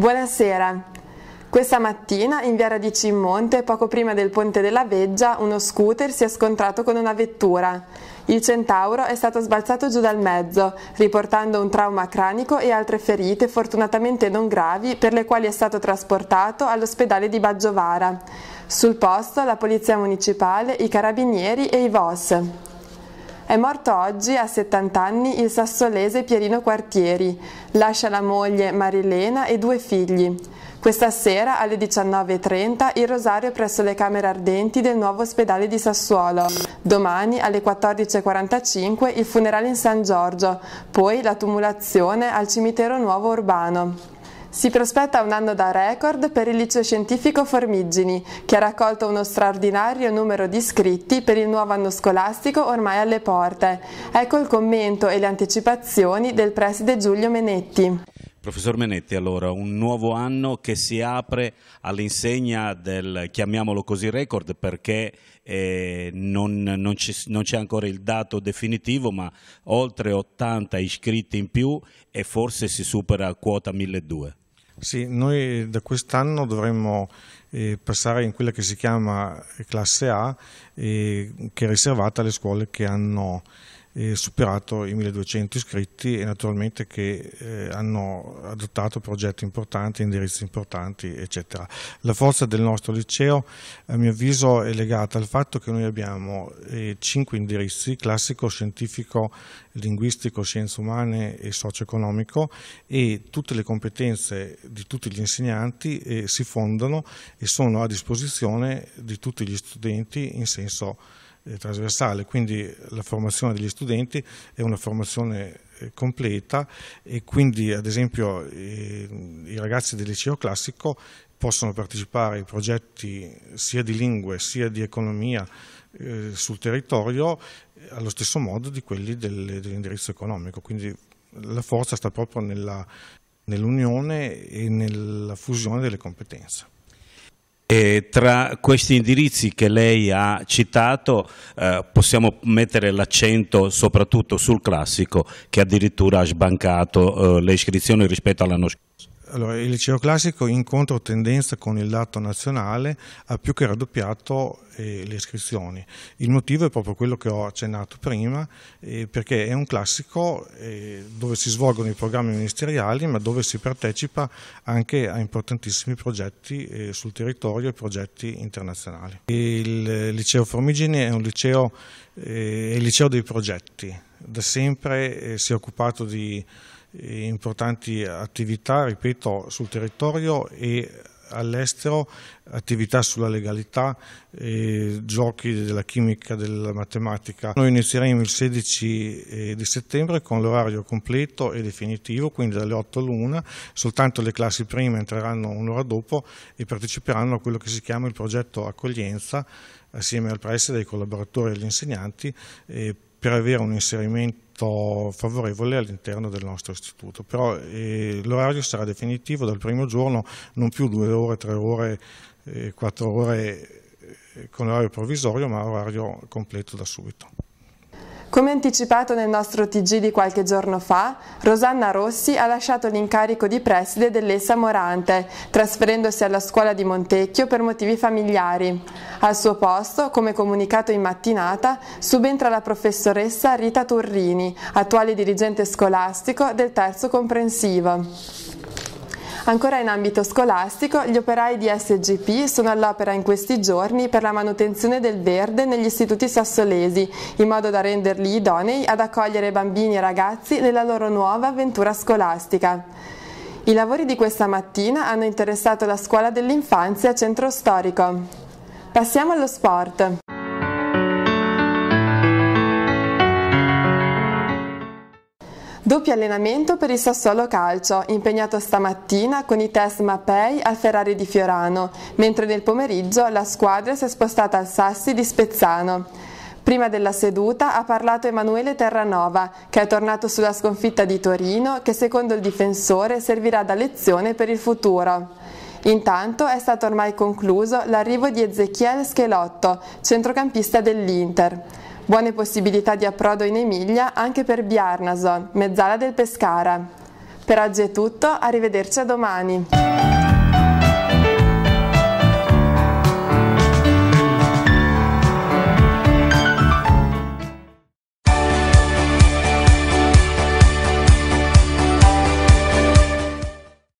Buonasera. Questa mattina in via Radici in Monte, poco prima del ponte della Veggia, uno scooter si è scontrato con una vettura. Il centauro è stato sbalzato giù dal mezzo, riportando un trauma cranico e altre ferite fortunatamente non gravi per le quali è stato trasportato all'ospedale di Baggiovara. Sul posto la Polizia Municipale, i Carabinieri e i VOS. È morto oggi a 70 anni il sassolese Pierino Quartieri, lascia la moglie Marilena e due figli. Questa sera alle 19.30 il rosario presso le Camere Ardenti del nuovo ospedale di Sassuolo. Domani alle 14.45 il funerale in San Giorgio, poi la tumulazione al cimitero nuovo urbano. Si prospetta un anno da record per il liceo scientifico Formigini, che ha raccolto uno straordinario numero di iscritti per il nuovo anno scolastico ormai alle porte. Ecco il commento e le anticipazioni del preside Giulio Menetti. Professor Menetti, allora, un nuovo anno che si apre all'insegna del, chiamiamolo così, record perché eh, non, non c'è ancora il dato definitivo ma oltre 80 iscritti in più e forse si supera quota 1200. Sì, noi da quest'anno dovremmo eh, passare in quella che si chiama classe A, eh, che è riservata alle scuole che hanno eh, superato i 1200 iscritti e naturalmente che eh, hanno adottato progetti importanti, indirizzi importanti eccetera. La forza del nostro liceo a mio avviso è legata al fatto che noi abbiamo eh, 5 indirizzi, classico, scientifico, linguistico, scienze umane e socio-economico e tutte le competenze di tutti gli insegnanti eh, si fondano e sono a disposizione di tutti gli studenti in senso eh, trasversale, quindi eh, la formazione degli studenti è una formazione eh, completa e quindi ad esempio i ragazzi del liceo classico possono partecipare ai progetti sia di lingue sia di economia sul territorio allo stesso modo di quelli dell'indirizzo economico, quindi la forza sta proprio nell'unione e nella fusione delle competenze. E tra questi indirizzi che lei ha citato eh, possiamo mettere l'accento soprattutto sul classico che addirittura ha sbancato eh, le iscrizioni rispetto all'anno scorso. Allora, il liceo classico in controtendenza con il dato nazionale ha più che raddoppiato eh, le iscrizioni. Il motivo è proprio quello che ho accennato prima, eh, perché è un classico eh, dove si svolgono i programmi ministeriali, ma dove si partecipa anche a importantissimi progetti eh, sul territorio e progetti internazionali. Il liceo Formigini è un liceo, eh, è il liceo dei progetti, da sempre eh, si è occupato di importanti attività, ripeto, sul territorio e all'estero, attività sulla legalità, eh, giochi della chimica, della matematica. Noi inizieremo il 16 eh, di settembre con l'orario completo e definitivo, quindi dalle 8 all'1, soltanto le classi prime entreranno un'ora dopo e parteciperanno a quello che si chiama il progetto accoglienza assieme al preside, ai collaboratori e agli insegnanti eh, per avere un inserimento molto favorevole all'interno del nostro istituto, però eh, l'orario sarà definitivo dal primo giorno, non più due ore, tre ore, eh, quattro ore eh, con orario provvisorio, ma orario completo da subito. Come anticipato nel nostro TG di qualche giorno fa, Rosanna Rossi ha lasciato l'incarico di preside dell'Essa Morante, trasferendosi alla scuola di Montecchio per motivi familiari. Al suo posto, come comunicato in mattinata, subentra la professoressa Rita Turrini, attuale dirigente scolastico del terzo comprensivo. Ancora in ambito scolastico, gli operai di SGP sono all'opera in questi giorni per la manutenzione del verde negli istituti sassolesi, in modo da renderli idonei ad accogliere bambini e ragazzi nella loro nuova avventura scolastica. I lavori di questa mattina hanno interessato la scuola dell'infanzia Centro Storico. Passiamo allo sport. Doppio allenamento per il Sassuolo Calcio, impegnato stamattina con i test Mapei al Ferrari di Fiorano, mentre nel pomeriggio la squadra si è spostata al Sassi di Spezzano. Prima della seduta ha parlato Emanuele Terranova, che è tornato sulla sconfitta di Torino, che secondo il difensore servirà da lezione per il futuro. Intanto è stato ormai concluso l'arrivo di Ezechiel Schelotto, centrocampista dell'Inter. Buone possibilità di approdo in Emilia anche per Bjarnason, mezzala del Pescara. Per oggi è tutto, arrivederci a domani.